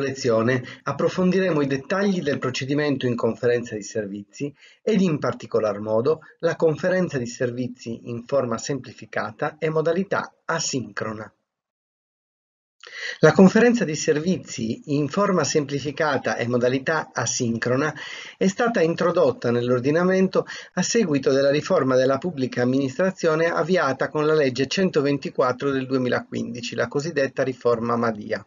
lezione approfondiremo i dettagli del procedimento in conferenza di servizi ed in particolar modo la conferenza di servizi in forma semplificata e modalità asincrona. La conferenza di servizi in forma semplificata e modalità asincrona è stata introdotta nell'ordinamento a seguito della riforma della pubblica amministrazione avviata con la legge 124 del 2015, la cosiddetta riforma Madia.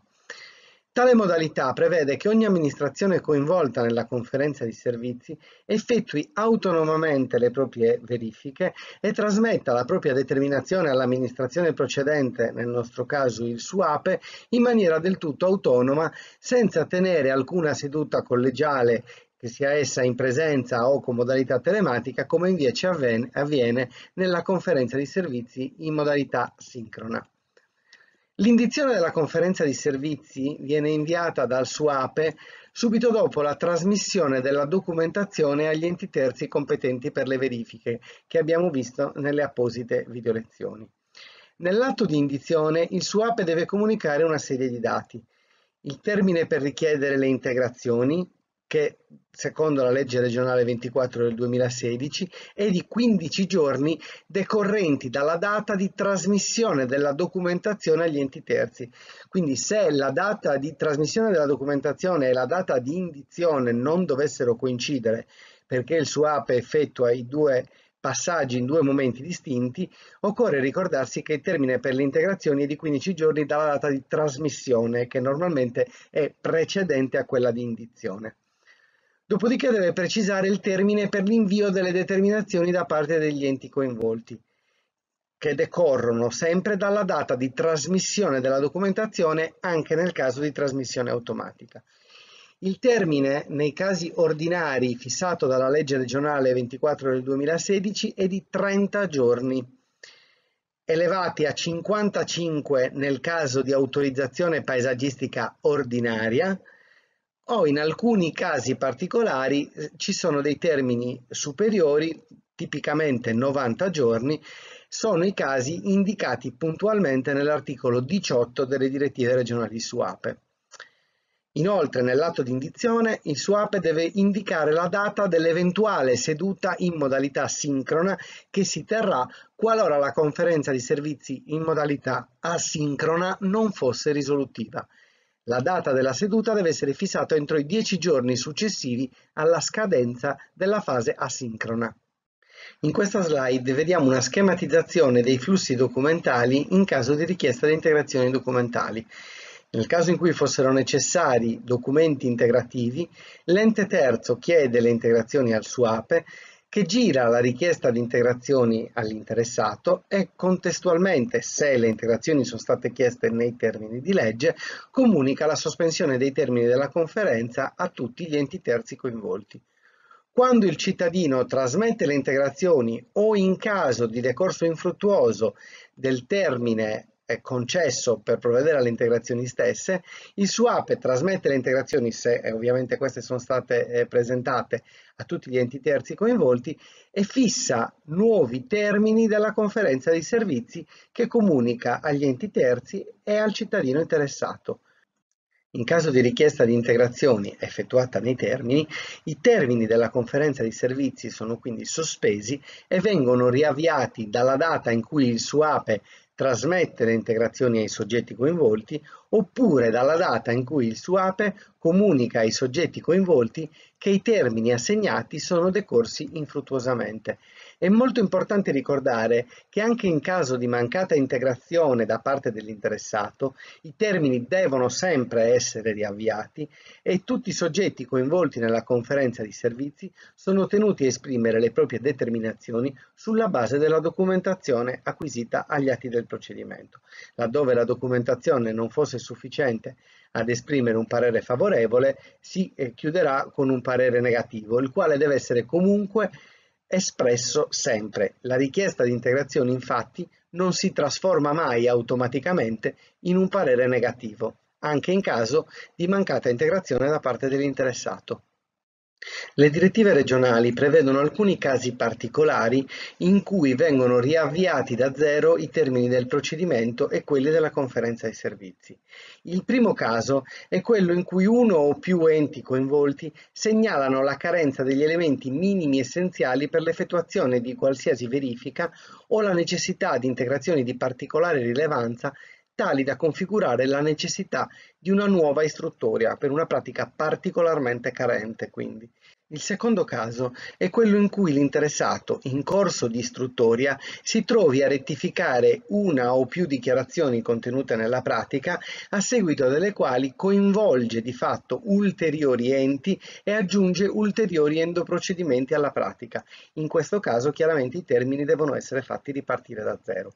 Tale modalità prevede che ogni amministrazione coinvolta nella conferenza di servizi effettui autonomamente le proprie verifiche e trasmetta la propria determinazione all'amministrazione procedente, nel nostro caso il SUAPE, in maniera del tutto autonoma senza tenere alcuna seduta collegiale che sia essa in presenza o con modalità telematica, come invece avviene nella conferenza di servizi in modalità sincrona. L'indizione della conferenza di servizi viene inviata dal SUAPE subito dopo la trasmissione della documentazione agli enti terzi competenti per le verifiche, che abbiamo visto nelle apposite videolezioni. Nell'atto di indizione il SUAPE deve comunicare una serie di dati, il termine per richiedere le integrazioni, che secondo la legge regionale 24 del 2016 è di 15 giorni decorrenti dalla data di trasmissione della documentazione agli enti terzi. Quindi se la data di trasmissione della documentazione e la data di indizione non dovessero coincidere perché il SUAP effettua i due passaggi in due momenti distinti, occorre ricordarsi che il termine per le integrazioni è di 15 giorni dalla data di trasmissione, che normalmente è precedente a quella di indizione dopodiché deve precisare il termine per l'invio delle determinazioni da parte degli enti coinvolti, che decorrono sempre dalla data di trasmissione della documentazione anche nel caso di trasmissione automatica. Il termine, nei casi ordinari fissato dalla legge regionale 24 del 2016, è di 30 giorni, elevati a 55 nel caso di autorizzazione paesaggistica ordinaria, o in alcuni casi particolari eh, ci sono dei termini superiori, tipicamente 90 giorni, sono i casi indicati puntualmente nell'articolo 18 delle direttive regionali SUAPE. Inoltre, nell'atto di indizione, il SUAPE deve indicare la data dell'eventuale seduta in modalità sincrona che si terrà qualora la conferenza di servizi in modalità asincrona non fosse risolutiva. La data della seduta deve essere fissata entro i 10 giorni successivi alla scadenza della fase asincrona. In questa slide vediamo una schematizzazione dei flussi documentali in caso di richiesta di integrazioni documentali. Nel caso in cui fossero necessari documenti integrativi, l'ente terzo chiede le integrazioni al SUAPE che gira la richiesta di integrazioni all'interessato e contestualmente, se le integrazioni sono state chieste nei termini di legge, comunica la sospensione dei termini della conferenza a tutti gli enti terzi coinvolti. Quando il cittadino trasmette le integrazioni o in caso di decorso infruttuoso del termine concesso per provvedere alle integrazioni stesse, il SUAPE trasmette le integrazioni, se eh, ovviamente queste sono state eh, presentate, a tutti gli enti terzi coinvolti e fissa nuovi termini della conferenza dei servizi che comunica agli enti terzi e al cittadino interessato. In caso di richiesta di integrazioni effettuata nei termini, i termini della conferenza di servizi sono quindi sospesi e vengono riavviati dalla data in cui il SUAPE trasmettere integrazioni ai soggetti coinvolti oppure dalla data in cui il SUAPE comunica ai soggetti coinvolti che i termini assegnati sono decorsi infruttuosamente è molto importante ricordare che anche in caso di mancata integrazione da parte dell'interessato, i termini devono sempre essere riavviati e tutti i soggetti coinvolti nella conferenza di servizi sono tenuti a esprimere le proprie determinazioni sulla base della documentazione acquisita agli atti del procedimento. Laddove la documentazione non fosse sufficiente ad esprimere un parere favorevole, si eh, chiuderà con un parere negativo, il quale deve essere comunque espresso sempre, la richiesta di integrazione infatti non si trasforma mai automaticamente in un parere negativo, anche in caso di mancata integrazione da parte dell'interessato. Le direttive regionali prevedono alcuni casi particolari in cui vengono riavviati da zero i termini del procedimento e quelli della conferenza dei servizi. Il primo caso è quello in cui uno o più enti coinvolti segnalano la carenza degli elementi minimi essenziali per l'effettuazione di qualsiasi verifica o la necessità di integrazioni di particolare rilevanza tali da configurare la necessità di una nuova istruttoria per una pratica particolarmente carente quindi. Il secondo caso è quello in cui l'interessato in corso di istruttoria si trovi a rettificare una o più dichiarazioni contenute nella pratica a seguito delle quali coinvolge di fatto ulteriori enti e aggiunge ulteriori endoprocedimenti alla pratica. In questo caso chiaramente i termini devono essere fatti ripartire da zero.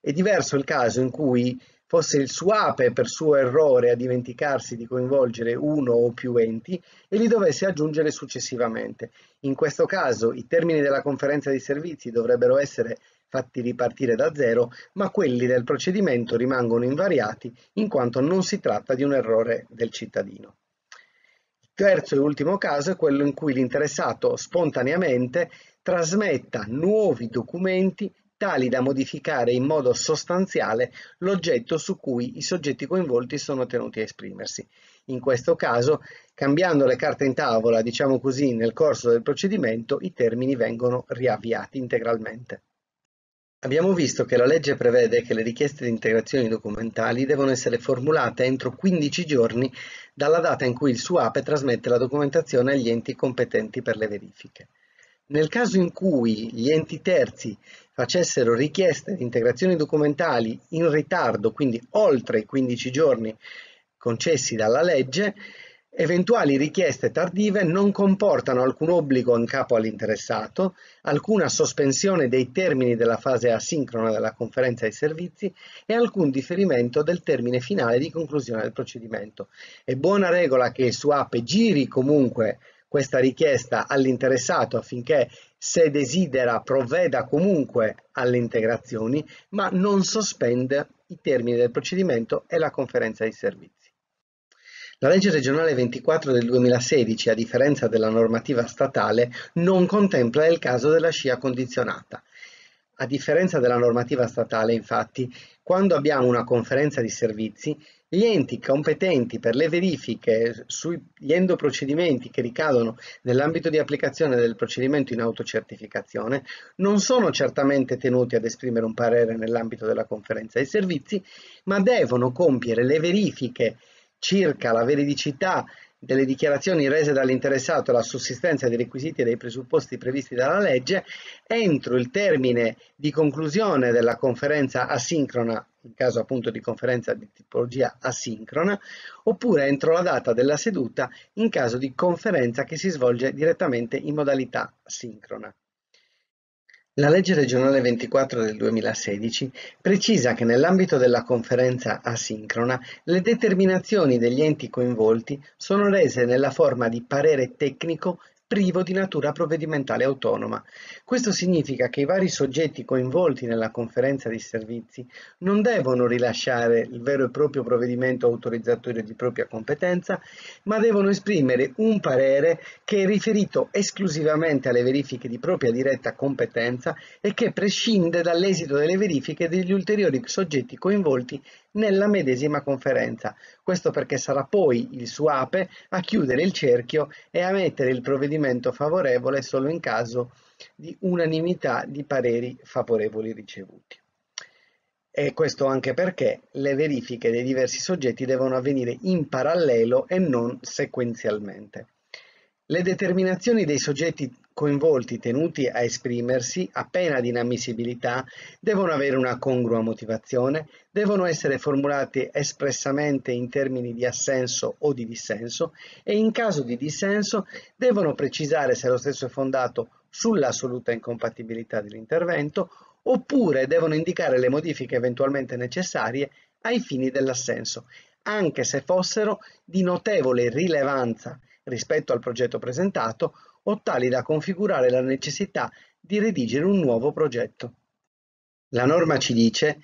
È diverso il caso in cui fosse il SUAPE per suo errore a dimenticarsi di coinvolgere uno o più enti e li dovesse aggiungere successivamente. In questo caso i termini della conferenza di servizi dovrebbero essere fatti ripartire da zero, ma quelli del procedimento rimangono invariati in quanto non si tratta di un errore del cittadino. terzo e ultimo caso è quello in cui l'interessato spontaneamente trasmetta nuovi documenti tali da modificare in modo sostanziale l'oggetto su cui i soggetti coinvolti sono tenuti a esprimersi. In questo caso, cambiando le carte in tavola, diciamo così, nel corso del procedimento, i termini vengono riavviati integralmente. Abbiamo visto che la legge prevede che le richieste di integrazioni documentali devono essere formulate entro 15 giorni dalla data in cui il SUAPE trasmette la documentazione agli enti competenti per le verifiche. Nel caso in cui gli enti terzi facessero richieste di integrazioni documentali in ritardo, quindi oltre i 15 giorni concessi dalla legge, Eventuali richieste tardive non comportano alcun obbligo in capo all'interessato, alcuna sospensione dei termini della fase asincrona della conferenza dei servizi e alcun differimento del termine finale di conclusione del procedimento. È buona regola che su app giri comunque questa richiesta all'interessato affinché se desidera provveda comunque alle integrazioni, ma non sospende i termini del procedimento e la conferenza di servizi. La legge regionale 24 del 2016, a differenza della normativa statale, non contempla il caso della scia condizionata, a differenza della normativa statale, infatti, quando abbiamo una conferenza di servizi, gli enti competenti per le verifiche sugli endoprocedimenti che ricadono nell'ambito di applicazione del procedimento in autocertificazione non sono certamente tenuti ad esprimere un parere nell'ambito della conferenza dei servizi, ma devono compiere le verifiche circa la veridicità delle dichiarazioni rese dall'interessato alla sussistenza dei requisiti e dei presupposti previsti dalla legge entro il termine di conclusione della conferenza asincrona, in caso appunto di conferenza di tipologia asincrona, oppure entro la data della seduta in caso di conferenza che si svolge direttamente in modalità sincrona. La legge regionale 24 del 2016 precisa che nell'ambito della conferenza asincrona le determinazioni degli enti coinvolti sono rese nella forma di parere tecnico privo di natura provvedimentale autonoma. Questo significa che i vari soggetti coinvolti nella conferenza di servizi non devono rilasciare il vero e proprio provvedimento autorizzatorio di propria competenza, ma devono esprimere un parere che è riferito esclusivamente alle verifiche di propria diretta competenza e che prescinde dall'esito delle verifiche degli ulteriori soggetti coinvolti nella medesima conferenza. Questo perché sarà poi il suo APE a chiudere il cerchio e a mettere il provvedimento favorevole solo in caso di unanimità di pareri favorevoli ricevuti. E questo anche perché le verifiche dei diversi soggetti devono avvenire in parallelo e non sequenzialmente. Le determinazioni dei soggetti coinvolti tenuti a esprimersi a pena di inammissibilità devono avere una congrua motivazione, devono essere formulati espressamente in termini di assenso o di dissenso e in caso di dissenso devono precisare se lo stesso è fondato sull'assoluta incompatibilità dell'intervento oppure devono indicare le modifiche eventualmente necessarie ai fini dell'assenso, anche se fossero di notevole rilevanza rispetto al progetto presentato o tali da configurare la necessità di redigere un nuovo progetto. La norma ci dice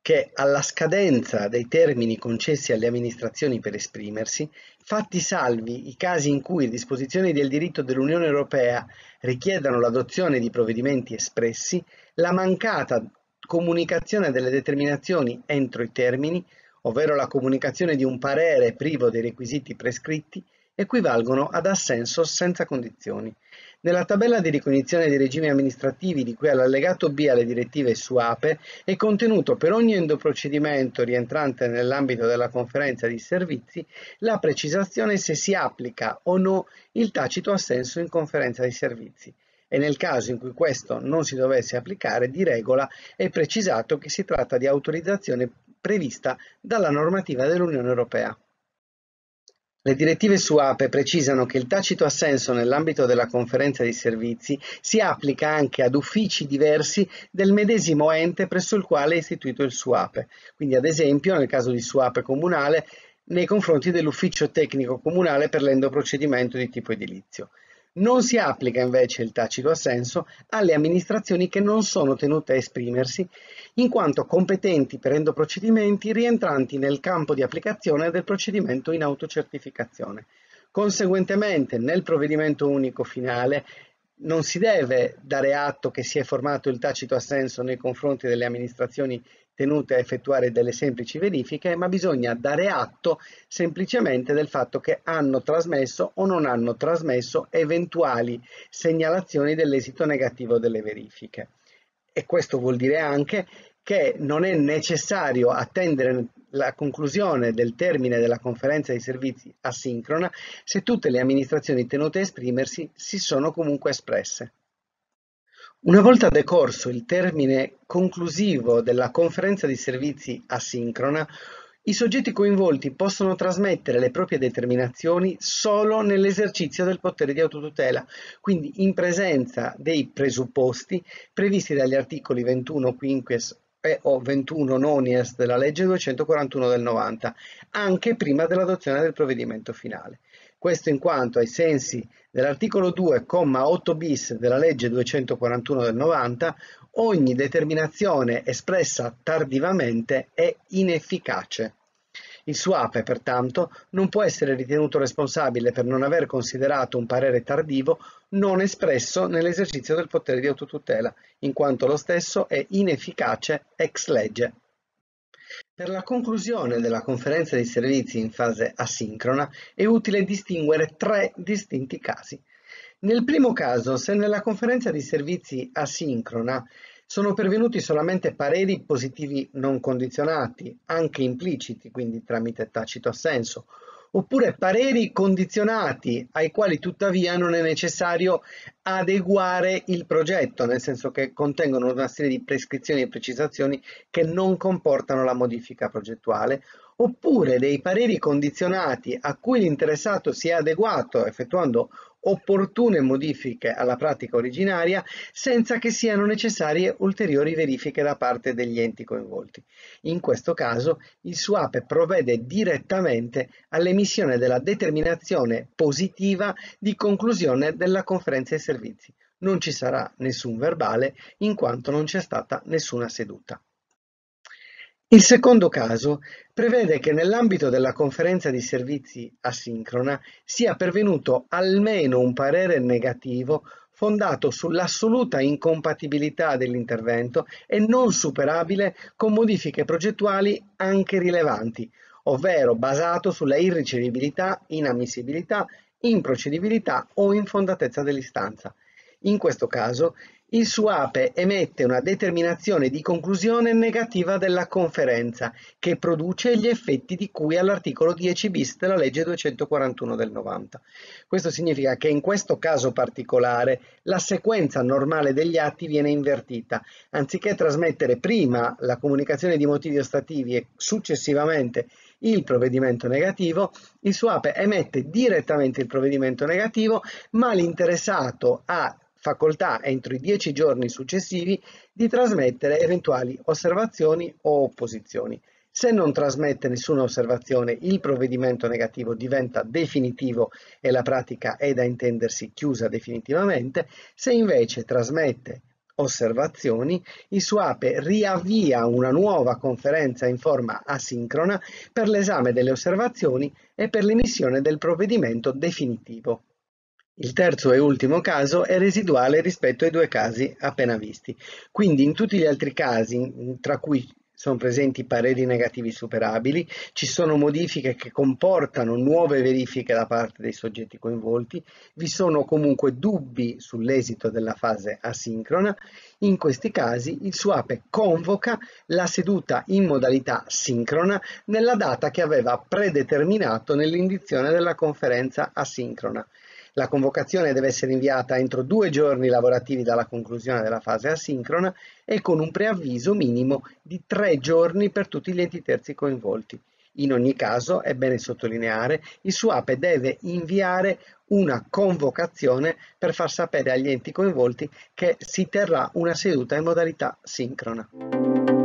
che alla scadenza dei termini concessi alle amministrazioni per esprimersi, fatti salvi i casi in cui disposizioni del diritto dell'Unione Europea richiedano l'adozione di provvedimenti espressi, la mancata comunicazione delle determinazioni entro i termini, ovvero la comunicazione di un parere privo dei requisiti prescritti, equivalgono ad assenso senza condizioni. Nella tabella di ricognizione dei regimi amministrativi di cui all'allegato B alle direttive su APE è contenuto per ogni endoprocedimento rientrante nell'ambito della conferenza di servizi la precisazione se si applica o no il tacito assenso in conferenza di servizi e nel caso in cui questo non si dovesse applicare di regola è precisato che si tratta di autorizzazione prevista dalla normativa dell'Unione Europea. Le direttive su Ape precisano che il tacito assenso nell'ambito della conferenza di servizi si applica anche ad uffici diversi del medesimo ente presso il quale è istituito il SUAPE. Quindi ad esempio nel caso di SUAPE comunale nei confronti dell'ufficio tecnico comunale per l'endoprocedimento di tipo edilizio. Non si applica invece il tacito assenso alle amministrazioni che non sono tenute a esprimersi, in quanto competenti per endoprocedimenti rientranti nel campo di applicazione del procedimento in autocertificazione. Conseguentemente, nel provvedimento unico finale non si deve dare atto che si è formato il tacito assenso nei confronti delle amministrazioni tenute a effettuare delle semplici verifiche, ma bisogna dare atto semplicemente del fatto che hanno trasmesso o non hanno trasmesso eventuali segnalazioni dell'esito negativo delle verifiche. E questo vuol dire anche che non è necessario attendere la conclusione del termine della conferenza di servizi asincrona se tutte le amministrazioni tenute a esprimersi si sono comunque espresse. Una volta decorso il termine conclusivo della conferenza di servizi asincrona, i soggetti coinvolti possono trasmettere le proprie determinazioni solo nell'esercizio del potere di autotutela, quindi in presenza dei presupposti previsti dagli articoli 21 quinquies e o 21 nonies della legge 241 del 90, anche prima dell'adozione del provvedimento finale questo in quanto ai sensi dell'articolo 2,8 bis della legge 241 del 90, ogni determinazione espressa tardivamente è inefficace. Il SWAP, pertanto, non può essere ritenuto responsabile per non aver considerato un parere tardivo non espresso nell'esercizio del potere di autotutela, in quanto lo stesso è inefficace ex legge. Per la conclusione della conferenza di servizi in fase asincrona è utile distinguere tre distinti casi. Nel primo caso, se nella conferenza di servizi asincrona sono pervenuti solamente pareri positivi non condizionati, anche impliciti, quindi tramite tacito assenso, oppure pareri condizionati ai quali tuttavia non è necessario adeguare il progetto, nel senso che contengono una serie di prescrizioni e precisazioni che non comportano la modifica progettuale, oppure dei pareri condizionati a cui l'interessato si è adeguato effettuando opportune modifiche alla pratica originaria senza che siano necessarie ulteriori verifiche da parte degli enti coinvolti. In questo caso il SUAPE provvede direttamente all'emissione della determinazione positiva di conclusione della conferenza e servizi. Non ci sarà nessun verbale in quanto non c'è stata nessuna seduta. Il secondo caso prevede che nell'ambito della conferenza di servizi asincrona sia pervenuto almeno un parere negativo fondato sull'assoluta incompatibilità dell'intervento e non superabile con modifiche progettuali anche rilevanti, ovvero basato sulla irricevibilità, inammissibilità, improcedibilità o infondatezza dell'istanza. In questo caso il Suape emette una determinazione di conclusione negativa della Conferenza, che produce gli effetti di cui all'articolo 10 bis della legge 241 del 90. Questo significa che in questo caso particolare la sequenza normale degli atti viene invertita. Anziché trasmettere prima la comunicazione di motivi ostativi e successivamente il provvedimento negativo, il SUAPE emette direttamente il provvedimento negativo, ma l'interessato ha facoltà entro i dieci giorni successivi di trasmettere eventuali osservazioni o opposizioni. Se non trasmette nessuna osservazione, il provvedimento negativo diventa definitivo e la pratica è da intendersi chiusa definitivamente. Se invece trasmette osservazioni, il SUAPE riavvia una nuova conferenza in forma asincrona per l'esame delle osservazioni e per l'emissione del provvedimento definitivo. Il terzo e ultimo caso è residuale rispetto ai due casi appena visti. Quindi in tutti gli altri casi, tra cui sono presenti pareri negativi superabili, ci sono modifiche che comportano nuove verifiche da parte dei soggetti coinvolti, vi sono comunque dubbi sull'esito della fase asincrona, in questi casi il SUAPE convoca la seduta in modalità sincrona nella data che aveva predeterminato nell'indizione della conferenza asincrona. La convocazione deve essere inviata entro due giorni lavorativi dalla conclusione della fase asincrona e con un preavviso minimo di tre giorni per tutti gli enti terzi coinvolti. In ogni caso, è bene sottolineare, il SUAPE deve inviare una convocazione per far sapere agli enti coinvolti che si terrà una seduta in modalità sincrona.